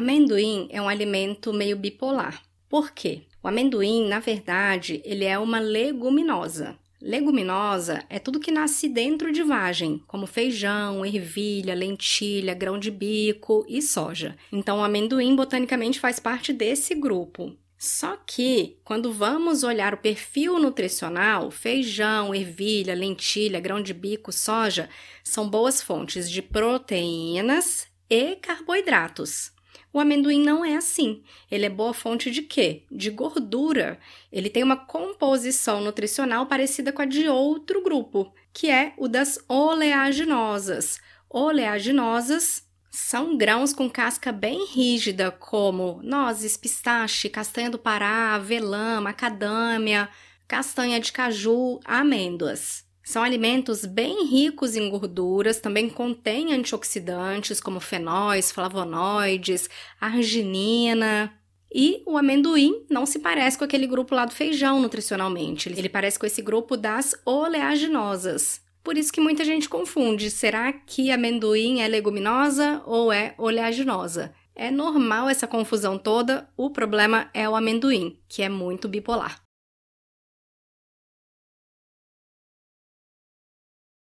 amendoim é um alimento meio bipolar. Por quê? O amendoim, na verdade, ele é uma leguminosa. Leguminosa é tudo que nasce dentro de vagem, como feijão, ervilha, lentilha, grão de bico e soja. Então, o amendoim botanicamente faz parte desse grupo. Só que, quando vamos olhar o perfil nutricional, feijão, ervilha, lentilha, grão de bico, soja são boas fontes de proteínas e carboidratos. O amendoim não é assim. Ele é boa fonte de quê? De gordura. Ele tem uma composição nutricional parecida com a de outro grupo, que é o das oleaginosas. Oleaginosas são grãos com casca bem rígida, como nozes, pistache, castanha do Pará, avelã, macadâmia, castanha de caju, amêndoas. São alimentos bem ricos em gorduras, também contêm antioxidantes como fenóis, flavonoides, arginina. E o amendoim não se parece com aquele grupo lá do feijão nutricionalmente, ele parece com esse grupo das oleaginosas. Por isso que muita gente confunde, será que amendoim é leguminosa ou é oleaginosa? É normal essa confusão toda, o problema é o amendoim, que é muito bipolar.